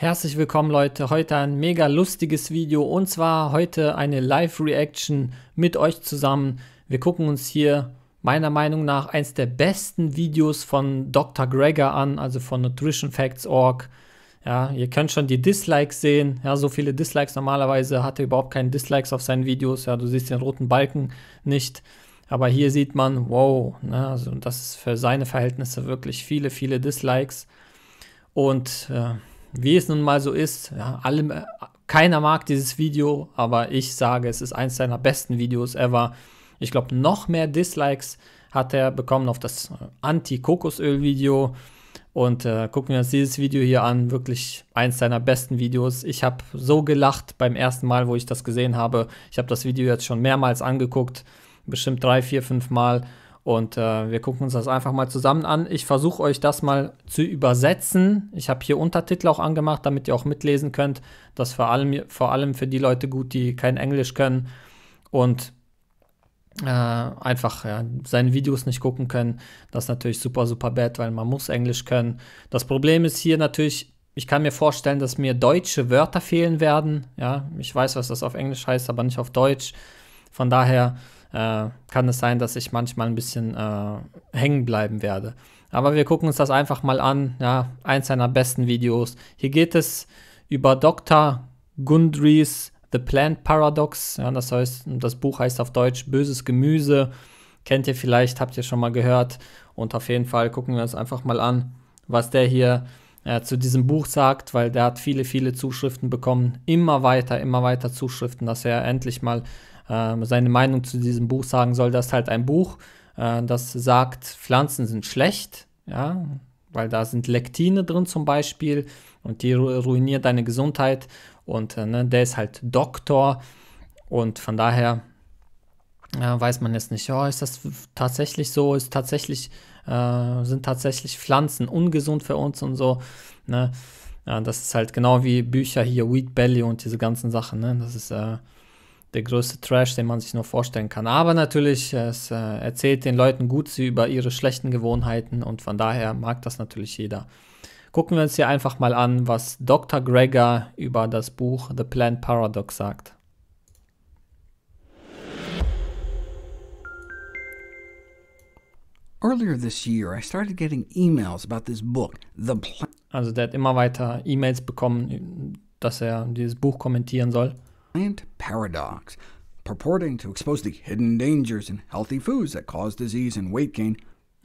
Herzlich willkommen Leute, heute ein mega lustiges Video und zwar heute eine Live-Reaction mit euch zusammen. Wir gucken uns hier meiner Meinung nach eins der besten Videos von Dr. Gregor an, also von NutritionFacts.org. Ja, ihr könnt schon die Dislikes sehen. Ja, so viele Dislikes normalerweise hat er überhaupt keinen Dislikes auf seinen Videos. Ja, du siehst den roten Balken nicht. Aber hier sieht man, wow, ne, also das ist für seine Verhältnisse wirklich viele, viele Dislikes. Und äh, wie es nun mal so ist, ja, allem, keiner mag dieses Video, aber ich sage, es ist eines seiner besten Videos ever. Ich glaube, noch mehr Dislikes hat er bekommen auf das äh, Anti-Kokosöl-Video. Und äh, gucken wir uns dieses Video hier an. Wirklich eins seiner besten Videos. Ich habe so gelacht beim ersten Mal, wo ich das gesehen habe. Ich habe das Video jetzt schon mehrmals angeguckt. Bestimmt drei, vier, fünf Mal. Und äh, wir gucken uns das einfach mal zusammen an. Ich versuche euch das mal zu übersetzen. Ich habe hier Untertitel auch angemacht, damit ihr auch mitlesen könnt. Das vor allem, vor allem für die Leute gut, die kein Englisch können und äh, einfach ja, seine Videos nicht gucken können. Das ist natürlich super, super bad, weil man muss Englisch können. Das Problem ist hier natürlich, ich kann mir vorstellen, dass mir deutsche Wörter fehlen werden. Ja, ich weiß, was das auf Englisch heißt, aber nicht auf Deutsch. Von daher äh, kann es sein, dass ich manchmal ein bisschen äh, hängen bleiben werde. Aber wir gucken uns das einfach mal an. Ja, eins seiner besten Videos. Hier geht es über Dr. Gundry's The Plant Paradox. Ja, das heißt, das Buch heißt auf Deutsch Böses Gemüse. Kennt ihr vielleicht, habt ihr schon mal gehört. Und auf jeden Fall gucken wir uns einfach mal an, was der hier äh, zu diesem Buch sagt, weil der hat viele, viele Zuschriften bekommen. Immer weiter, immer weiter Zuschriften, dass er endlich mal ähm, seine Meinung zu diesem Buch sagen soll. Das ist halt ein Buch, äh, das sagt, Pflanzen sind schlecht, ja, weil da sind Lektine drin zum Beispiel und die ru ruiniert deine Gesundheit. Und äh, ne, der ist halt Doktor und von daher äh, weiß man jetzt nicht, oh, ist das tatsächlich so, ist tatsächlich, äh, sind tatsächlich Pflanzen ungesund für uns und so. Ne? Ja, das ist halt genau wie Bücher hier, Wheat Belly und diese ganzen Sachen. Ne? Das ist äh, der größte Trash, den man sich nur vorstellen kann. Aber natürlich, es äh, erzählt den Leuten gut sie über ihre schlechten Gewohnheiten und von daher mag das natürlich jeder. Gucken wir uns hier einfach mal an, was Dr. Greger über das Buch The Plant Paradox sagt. Earlier this year, I started getting emails about this book, The Plant. Also, der hat immer weiter E-Mails bekommen, dass er dieses Buch kommentieren soll. Plant paradox, purporting to expose the hidden dangers in healthy foods that cause disease and weight gain.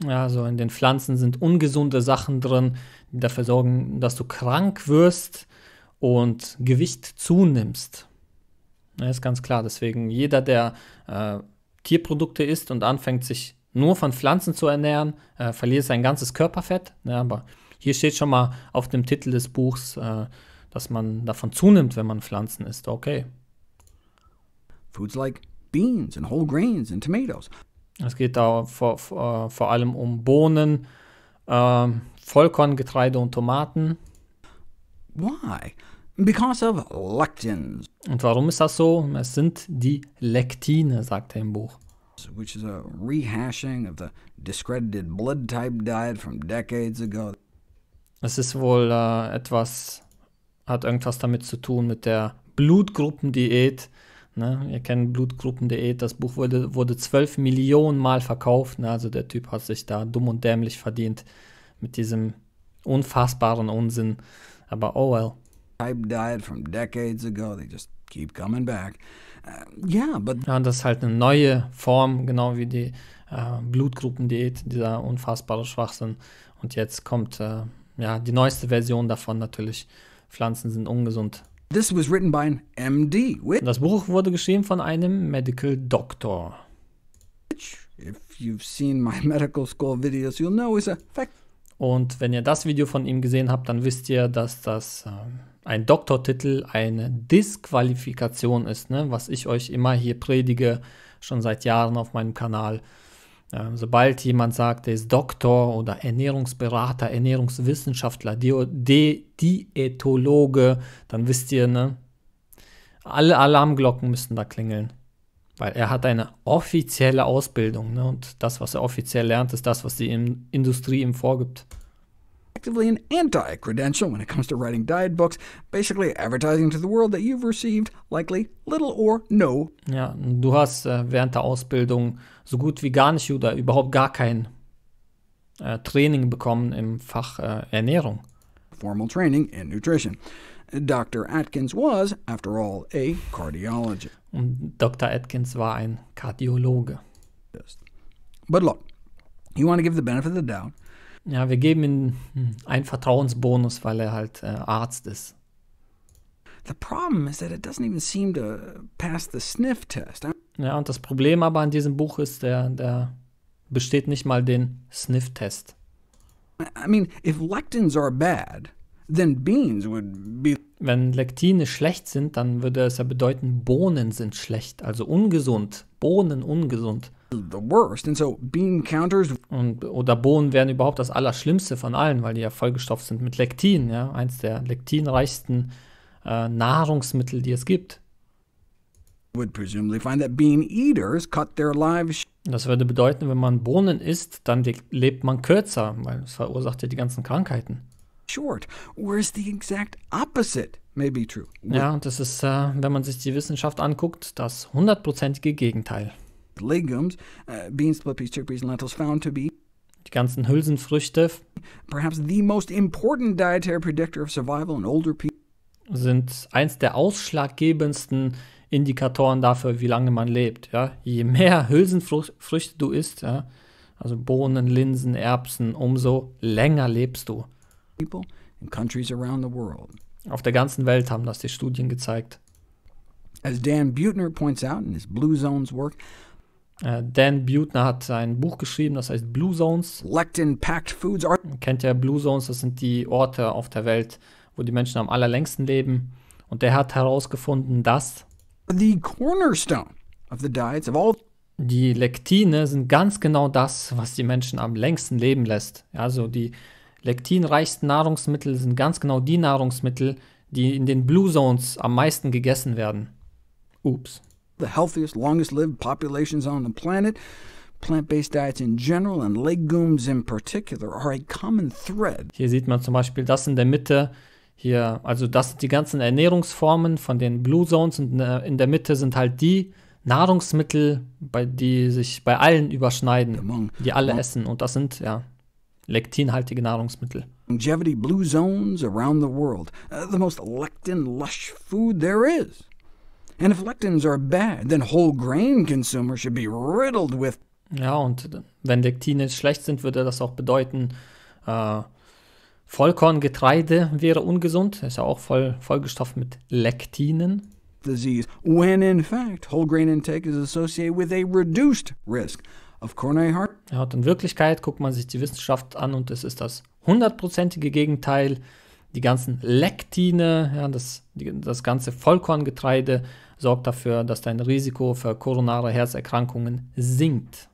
Ja, also in den Pflanzen sind ungesunde Sachen drin, die dafür sorgen, dass du krank wirst und Gewicht zunimmst. Ja, ist ganz klar. Deswegen jeder, der äh, Tierprodukte isst und anfängt, sich nur von Pflanzen zu ernähren, äh, verliert sein ganzes Körperfett. Ja, aber hier steht schon mal auf dem Titel des Buchs, äh, dass man davon zunimmt, wenn man Pflanzen isst. Okay, Foods like beans and whole grains and tomatoes. Es geht da vor, vor, vor allem um Bohnen, äh, Vollkorngetreide und Tomaten. Why? Because of lectins. Und warum ist das so? Es sind die Lektine, sagt er im Buch. Which is a rehashing of the discredited blood type diet from decades ago. Es ist wohl äh, etwas, hat irgendwas damit zu tun mit der Blutgruppendiät, Ne? Ihr kennt Blutgruppendiät, das Buch wurde, wurde 12 Millionen Mal verkauft. Ne? Also der Typ hat sich da dumm und dämlich verdient mit diesem unfassbaren Unsinn. Aber oh well. Type diet from decades ago, they just keep coming back. Uh, yeah, but ja, das ist halt eine neue Form, genau wie die äh, Blutgruppendiät, dieser unfassbare Schwachsinn. Und jetzt kommt äh, ja die neueste Version davon natürlich. Pflanzen sind ungesund. This was written by an MD. Das Buch wurde geschrieben von einem Medical Doctor. Which, if you've seen my medical school videos, you'll know is a fact. Und wenn ihr das Video von ihm gesehen habt, dann wisst ihr, dass das äh, ein Doktortitel eine Disqualifikation ist, ne? was ich euch immer hier predige, schon seit Jahren auf meinem Kanal. Ähm, sobald jemand sagt, er ist Doktor oder Ernährungsberater, Ernährungswissenschaftler, Diätologe, dann wisst ihr, ne? Alle Alarmglocken müssen da klingeln. Weil er hat eine offizielle Ausbildung. Ne? Und das, was er offiziell lernt, ist das, was die Industrie ihm vorgibt. actively an anti-credential when it comes to writing diet books, basically advertising to the world that you've received likely little or no. Ja, du hast äh, während der Ausbildung so gut wie gar nicht oder überhaupt gar kein äh, Training bekommen im Fach äh, Ernährung. Formal training in nutrition. Dr. Atkins was, after all, a cardiologist. Und Dr. Atkins war ein Kardiologe. But look, you want to give the benefit of the doubt Ja, wir geben ihm einen Vertrauensbonus, weil er halt äh, Arzt ist. The problem is that it doesn't even seem to pass the sniff test. Ja, und das Problem aber an diesem Buch ist, der, der besteht nicht mal den Sniff-Test. I mean, if lectins are bad, then beans would be wenn Lektine schlecht sind, dann würde es ja bedeuten, Bohnen sind schlecht, also ungesund. Bohnen ungesund. The worst. And so bean counters. Und, oder Bohnen wären überhaupt das Allerschlimmste von allen, weil die ja vollgestopft sind mit Lektin, ja, eins der lektinreichsten äh, Nahrungsmittel, die es gibt. Would presumably find that bean eaters cut their lives das würde bedeuten, wenn man Bohnen isst, dann lebt man kürzer, weil es verursacht ja die ganzen Krankheiten short, whereas the exact opposite may be true. Ja, das ist, äh, wenn man sich die Wissenschaft anguckt, das hundertprozentige Gegenteil. Legumes, uh, beans, split peas, chickpeas, and lentils found to be die ganzen Hülsenfrüchte perhaps the most important dietary predictor of survival in older people sind eins der ausschlaggebendsten Indikatoren dafür, wie lange man lebt. Ja? Je mehr Hülsenfrüchte du isst, ja, also Bohnen, Linsen, Erbsen, umso länger lebst du in countries around the world. Auf der ganzen Welt haben das die Studien gezeigt. As Dan Buettner points out in his Blue Zones work, äh, Dan Buettner hat ein Buch geschrieben, das heißt Blue Zones. Lectin-packed foods are Kennt ihr Blue Zones? Das sind die Orte auf der Welt, wo die Menschen am allerlängsten leben. Und er hat herausgefunden, dass the cornerstone of the diets of all die Lektine sind ganz genau das, was die Menschen am längsten leben lässt. Also die Lektinreichsten Nahrungsmittel sind ganz genau die Nahrungsmittel, die in den Blue Zones am meisten gegessen werden. Ups. The healthiest, longest lived populations on the planet, plant based diets in general and legumes in particular are a common thread. Hier sieht man zum Beispiel das in der Mitte. Hier, also das sind die ganzen Ernährungsformen von den Blue Zones und äh, in der Mitte sind halt die Nahrungsmittel, bei die sich bei allen überschneiden, die alle essen. Und das sind, ja, lektinhaltige Nahrungsmittel. Longevity blue zones around the world, uh, the most lectin lush food there is. And if lectins are bad, then whole grain consumers should be riddled with. Ja, und wenn Lektine schlecht sind, würde das auch bedeuten, äh, Vollkorngetreide wäre ungesund, ist ja auch voll, vollgestopft mit Lektinen. Disease, when in fact whole grain intake is associated with a reduced risk of Corney Hart. Ja, und in Wirklichkeit guckt man sich die Wissenschaft an und es ist das hundertprozentige Gegenteil. Die ganzen Lektine, ja, das, die, das ganze Vollkorngetreide sorgt dafür, dass dein Risiko für koronare Herzerkrankungen sinkt.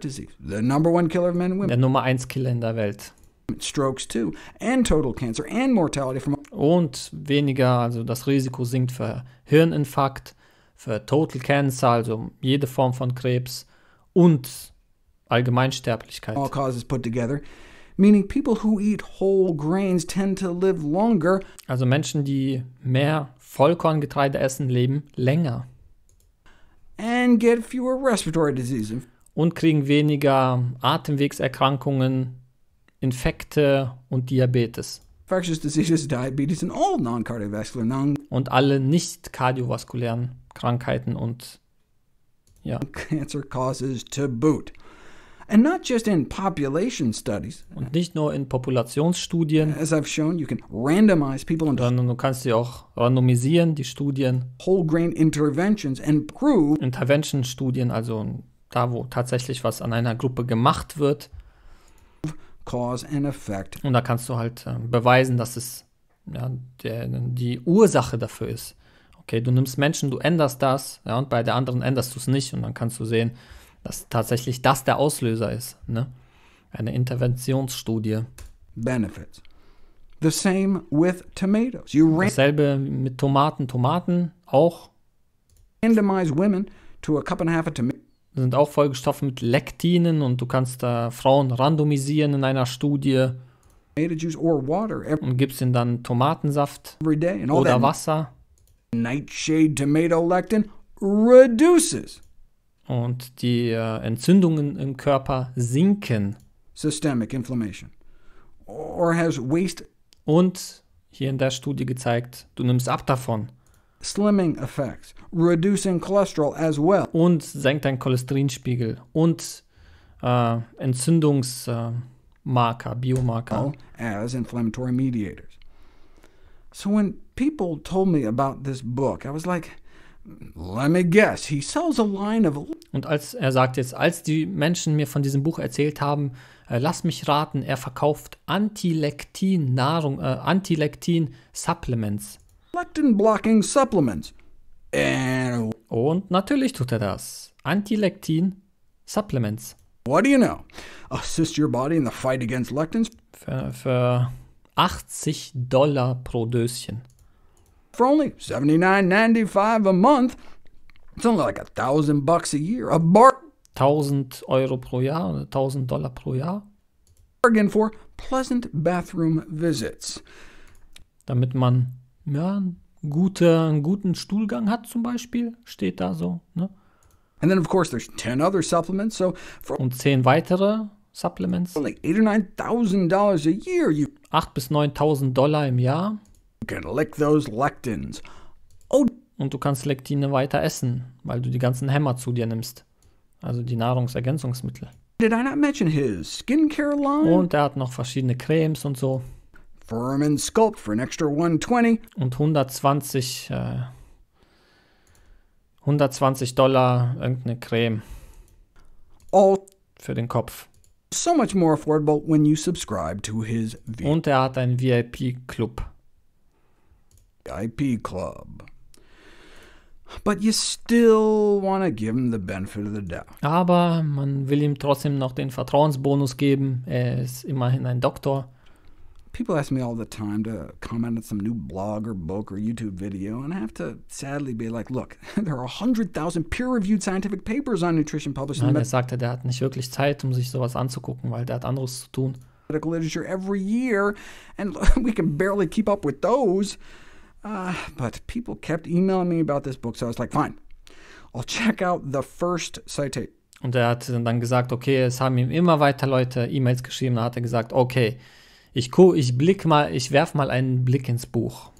The number one killer of men and women. Der Nummer 1 Killer in der Welt. Strokes too, and total cancer and mortality from und weniger, also das Risiko sinkt für Hirninfarkt, für Total Cancer, also jede Form von Krebs und Allgemeinsterblichkeit. All causes put together. Meaning people who eat whole grains tend to live longer. Also Menschen, die mehr Vollkorngetreide essen, leben länger. And get fewer respiratory diseases. Und kriegen weniger Atemwegserkrankungen, Infekte und Diabetes. Infectious diseases, diabetes and all non-cardiovascular non und alle nicht kardiovaskulären Krankheiten und ja. Cancer causes to boot. And not just in population studies. Und nicht nur in Populationsstudien. As I've shown, you can randomize people into Sondern du kannst sie auch randomisieren, die Studien. Whole grain interventions and prove. Intervention Studien, also da wo tatsächlich was an einer Gruppe gemacht wird. Cause and effect. Und da kannst du halt äh, beweisen, dass es ja, der, die Ursache dafür ist. Okay, du nimmst Menschen, du änderst das, ja, und bei der anderen änderst du es nicht und dann kannst du sehen, dass tatsächlich das der Auslöser ist. Ne? Eine Interventionsstudie. Benefits. The same with tomatoes. You Dasselbe mit Tomaten. Tomaten auch. women to a cup and a half of sind auch vollgestopft mit Lektinen und du kannst da Frauen randomisieren in einer Studie und gibst ihnen dann Tomatensaft oder Wasser. Nightshade tomato lectin reduces und die äh, Entzündungen im Körper sinken. Systemic inflammation. Or has waste und hier in der Studie gezeigt, du nimmst ab davon. Slimming effects, reducing cholesterol as well. Und senkt deinen Cholesterinspiegel und äh, Entzündungsmarker, äh, Biomarker. Oh, as inflammatory mediators. So when people told me about this book, I was like, Let me guess, he sells a line of Und als er sagt jetzt, als die Menschen mir von diesem Buch erzählt haben, äh, lass mich raten, er verkauft Antilektin Nahrung, äh, Antilektin Supplements. Lectin blocking supplements. And Und natürlich tut er das. Antilektin Supplements. what do you know? Assist your body in the fight against lectins. Für, für 80 Dollar pro Döschen for only $79.95 a month. It's only like a thousand bucks a year. A bar. 1000 Euro pro Jahr, 1000 Dollar pro Jahr. Bargain for pleasant bathroom visits. Damit man ja, einen, gute, einen guten Stuhlgang hat, zum Beispiel, steht da so. Ne? And then, of course, there's 10 other supplements. So Und 10 weitere Supplements. Like $8 bis 9000 Dollar im Jahr can lick those lectins. Oh. Und du kannst Lektine weiter essen, weil du die ganzen Hämmer zu dir nimmst. Also die Nahrungsergänzungsmittel. Did I not mention his skincare line? Und er hat noch verschiedene Cremes und so. Firm and Sculpt for an extra 120. Und 120, äh, 120 Dollar irgendeine Creme. All für den Kopf. So much more affordable when you subscribe to his VIP. Und er hat einen VIP-Club. IP club. But you still want to give him the benefit of the doubt. Aber man will ihm trotzdem noch den Vertrauensbonus geben. Er ist immerhin ein Doktor. People ask me all the time to comment on some new blog or book or YouTube video, and I have to sadly be like, look, there are 100,000 peer-reviewed scientific papers on nutrition published Nein, in er sagte, der hat nicht wirklich Zeit, um sich sowas anzugucken, weil der hat anderes zu tun. Medical literature every year, and we can barely keep up with those. uh, but people kept emailing me about this book, so I was like, fine, I'll check out the first citation. Und er hat dann gesagt, okay, es haben ihm immer weiter Leute E-Mails geschrieben. Dann hat er gesagt, okay, ich gu, ich blick mal, ich werf mal einen Blick ins Buch.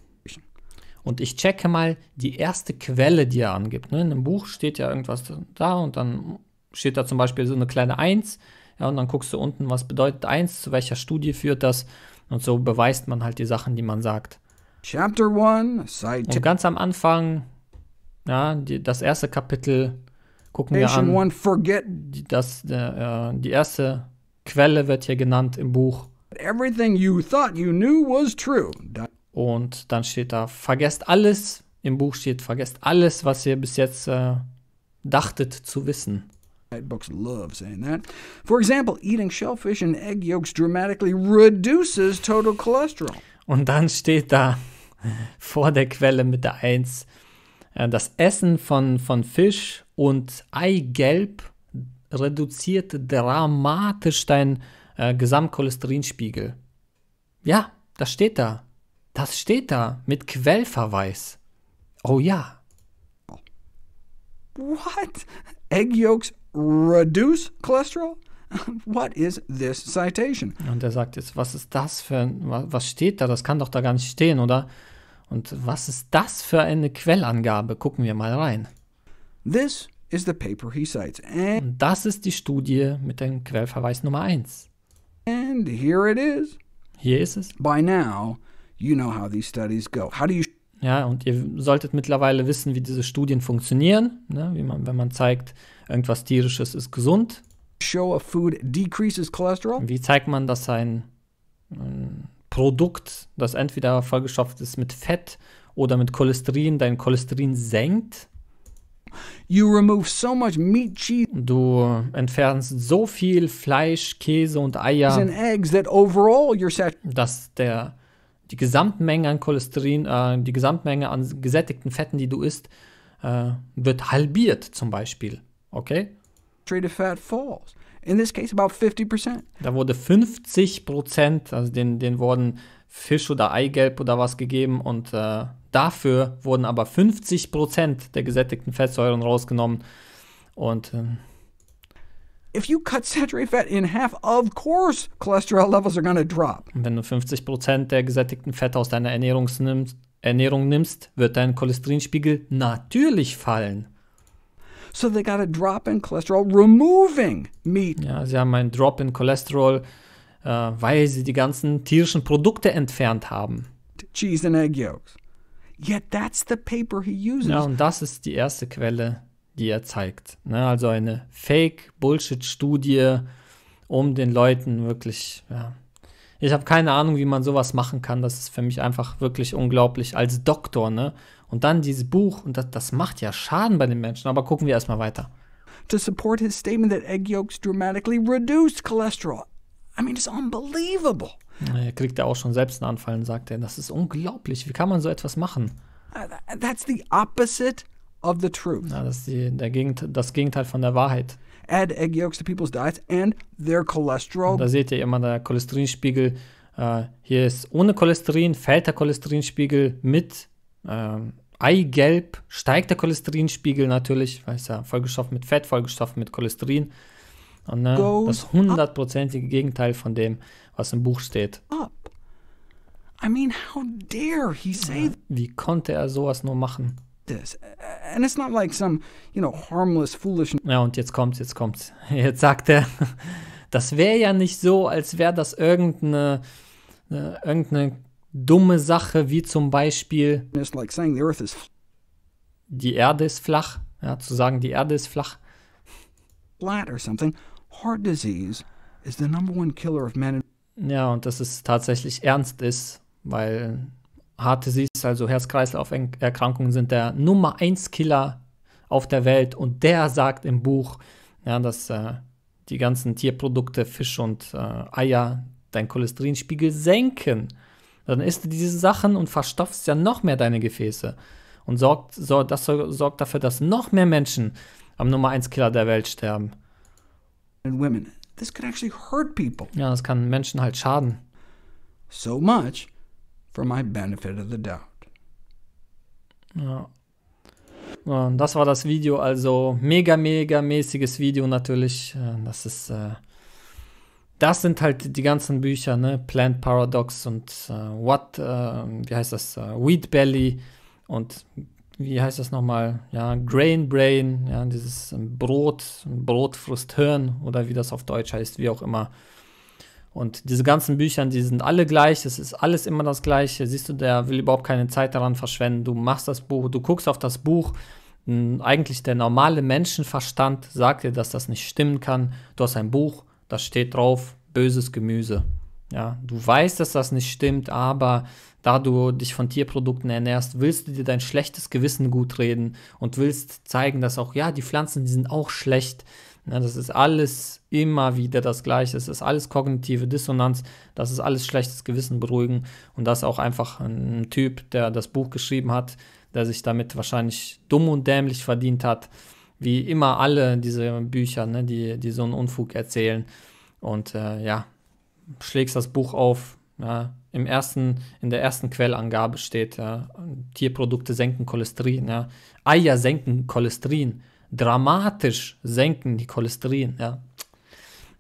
Und ich checke mal die erste Quelle, die er angibt. Ne? In einem Buch steht ja irgendwas da und dann steht da zum Beispiel so eine kleine 1. Ja, und dann guckst du unten, was bedeutet 1, zu welcher Studie führt das. Und so beweist man halt die Sachen, die man sagt. Chapter 1, Side Und ganz am Anfang, ja, die, das erste Kapitel gucken wir an. One, forget. Das, der, äh, die erste Quelle wird hier genannt im Buch. Everything you thought you knew was true. Und dann steht da, vergesst alles. Im Buch steht, vergesst alles, was ihr bis jetzt äh, dachtet zu wissen. Books love saying that. For example, eating shellfish and egg yolks dramatically reduces total cholesterol. Und dann steht da, vor der Quelle mit der 1. Äh, das Essen von, von Fisch und Eigelb reduziert dramatisch deinen äh, Gesamtcholesterinspiegel. Ja, das steht da. Das steht da mit Quellverweis. Oh ja. What? Egg yolks reduce cholesterol? What is this citation? Und er sagt jetzt, was ist das für ein, was steht da? Das kann doch da gar nicht stehen, oder? Und was ist das für eine Quellangabe? Gucken wir mal rein. This is the paper he cites. Und das ist die Studie mit dem Quellverweis Nummer 1. And here it is. Hier ist es. By now, you know how these studies go. How do you ja, und ihr solltet mittlerweile wissen, wie diese Studien funktionieren, ne? wie man, wenn man zeigt, irgendwas tierisches ist gesund. Show a food decreases cholesterol. Wie zeigt man, dass ein, ein Produkt, das entweder vollgestopft ist mit Fett oder mit Cholesterin, dein Cholesterin senkt. You remove so much meat, cheese. Du entfernst so viel Fleisch, Käse und Eier, and eggs that overall you're dass der, die Gesamtmenge an Cholesterin, äh, die Gesamtmenge an gesättigten Fetten, die du isst, äh, wird halbiert zum Beispiel. Okay? saturated fat falls. In this case about 50%. Da wurde 50%, also den, den wurden Fisch oder Eigelb oder was gegeben und äh, dafür wurden aber 50% der gesättigten Fettsäuren rausgenommen und äh, If you cut saturated fat in half, of course cholesterol levels are going drop. Wenn du 50% der gesättigten Fette aus deiner Ernährung nimmst, Ernährung nimmst, wird dein Cholesterinspiegel natürlich fallen. So they got a drop in cholesterol removing meat. Ja, sie haben einen Drop in Cholesterol, äh, weil sie die ganzen tierischen Produkte entfernt haben. Cheese and egg yolks. Yet that's the paper he uses. Ja, und das ist die erste Quelle, die er zeigt. Ne, also eine Fake-Bullshit-Studie, um den Leuten wirklich. Ja. Ich habe keine Ahnung, wie man sowas machen kann. Das ist für mich einfach wirklich unglaublich. Als Doktor, ne? Und dann dieses Buch, und das, das macht ja Schaden bei den Menschen. Aber gucken wir erstmal weiter. To support his statement that egg yolks dramatically reduce cholesterol. I mean, it's unbelievable. Er kriegt ja auch schon selbst einen Anfall und sagt er, das ist unglaublich. Wie kann man so etwas machen? Uh, that's the opposite of the truth. Ja, das ist die, der Gegenteil, das Gegenteil von der Wahrheit. Add egg yolks to people's diets and their cholesterol. Und da seht ihr immer der Cholesterinspiegel. Äh, hier ist ohne Cholesterin, fällt der Cholesterinspiegel mit. Ähm, Eigelb steigt der Cholesterinspiegel natürlich, weil es ja vollgestopft mit Fett, vollgestopft mit Cholesterin. Und ne, das hundertprozentige Gegenteil von dem, was im Buch steht. I mean, how dare he say Wie konnte er sowas nur machen? This. And it's not like some, you know, harmless, foolish. Ja, und jetzt kommt's, jetzt kommt's. Jetzt sagt er, das wäre ja nicht so, als wäre das irgendeine, ne, irgendeine dumme Sache wie zum Beispiel die Erde ist flach, ja, zu sagen, die Erde ist flach. Ja, und dass es tatsächlich ernst ist, weil Heart Disease, also Herz-Kreislauf-Erkrankungen, sind der Nummer 1 Killer auf der Welt und der sagt im Buch, ja, dass äh, die ganzen Tierprodukte, Fisch und äh, Eier deinen Cholesterinspiegel senken. Dann isst du diese Sachen und verstopfst ja noch mehr deine Gefäße. Und sorgt, so, das sorgt dafür, dass noch mehr Menschen am Nummer 1 Killer der Welt sterben. Ja, das kann Menschen halt schaden. So much for my benefit of the doubt. Ja. ja das war das Video, also mega, mega mäßiges Video natürlich. Äh, das ist. Äh das sind halt die ganzen Bücher, ne? Plant Paradox und äh, What, äh, wie heißt das? Äh, Wheat Belly und wie heißt das nochmal? Ja, Grain Brain, ja, dieses ähm, Brot, Brotfrust Hirn oder wie das auf Deutsch heißt, wie auch immer. Und diese ganzen Bücher, die sind alle gleich, es ist alles immer das Gleiche. Siehst du, der will überhaupt keine Zeit daran verschwenden. Du machst das Buch, du guckst auf das Buch, eigentlich der normale Menschenverstand sagt dir, dass das nicht stimmen kann. Du hast ein Buch, da steht drauf böses Gemüse. Ja, du weißt, dass das nicht stimmt, aber da du dich von Tierprodukten ernährst, willst du dir dein schlechtes Gewissen gutreden und willst zeigen, dass auch, ja, die Pflanzen, die sind auch schlecht. Ja, das ist alles immer wieder das Gleiche. Es ist alles kognitive Dissonanz. Das ist alles schlechtes Gewissen beruhigen. Und das auch einfach ein Typ, der das Buch geschrieben hat, der sich damit wahrscheinlich dumm und dämlich verdient hat wie immer alle diese Bücher, ne, die, die so einen Unfug erzählen. Und äh, ja, schlägst das Buch auf. Ja, im ersten, in der ersten Quellangabe steht, ja, äh, Tierprodukte senken Cholesterin. Ja. Eier senken Cholesterin. Dramatisch senken die Cholesterin. Ja.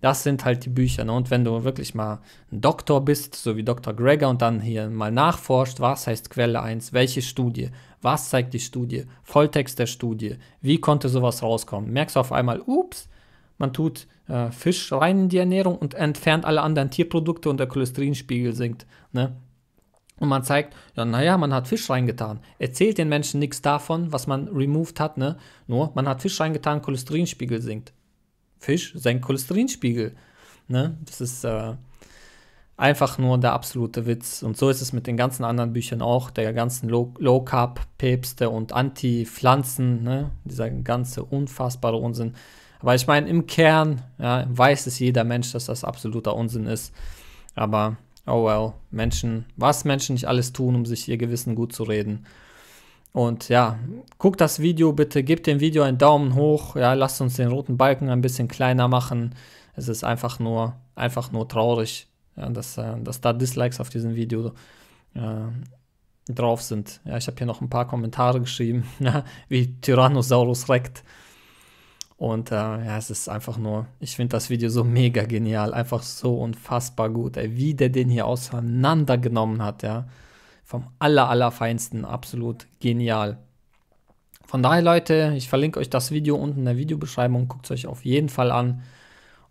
Das sind halt die Bücher. Ne? Und wenn du wirklich mal ein Doktor bist, so wie Dr. Greger, und dann hier mal nachforscht, was heißt Quelle 1, welche Studie, was zeigt die Studie, Volltext der Studie, wie konnte sowas rauskommen, merkst du auf einmal, ups, man tut äh, Fisch rein in die Ernährung und entfernt alle anderen Tierprodukte und der Cholesterinspiegel sinkt. Ne? Und man zeigt, ja, naja, man hat Fisch reingetan. Erzählt den Menschen nichts davon, was man removed hat, ne? Nur, man hat Fisch reingetan, Cholesterinspiegel sinkt. Fisch seinen Cholesterinspiegel. Ne? Das ist äh, einfach nur der absolute Witz. Und so ist es mit den ganzen anderen Büchern auch, der ganzen Low-Carb-Päpste und Anti-Pflanzen, ne? dieser ganze unfassbare Unsinn. Aber ich meine, im Kern ja, weiß es jeder Mensch, dass das absoluter Unsinn ist. Aber, oh well, Menschen, was Menschen nicht alles tun, um sich ihr Gewissen gut zu reden. Und ja, guckt das Video bitte, gebt dem Video einen Daumen hoch, ja, lasst uns den roten Balken ein bisschen kleiner machen. Es ist einfach nur, einfach nur traurig, ja, dass, äh, dass da Dislikes auf diesem Video äh, drauf sind. Ja, ich habe hier noch ein paar Kommentare geschrieben, wie Tyrannosaurus reckt. Und äh, ja, es ist einfach nur, ich finde das Video so mega genial, einfach so unfassbar gut, ey, wie der den hier auseinandergenommen hat, ja vom aller, allerfeinsten. Absolut genial. Von daher, Leute, ich verlinke euch das Video unten in der Videobeschreibung. Guckt es euch auf jeden Fall an.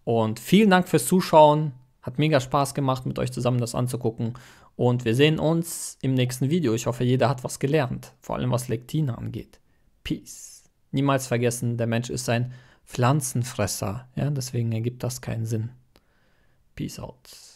Und vielen Dank fürs Zuschauen. Hat mega Spaß gemacht, mit euch zusammen das anzugucken. Und wir sehen uns im nächsten Video. Ich hoffe, jeder hat was gelernt, vor allem was Lektine angeht. Peace. Niemals vergessen, der Mensch ist ein Pflanzenfresser. Ja, deswegen ergibt das keinen Sinn. Peace out.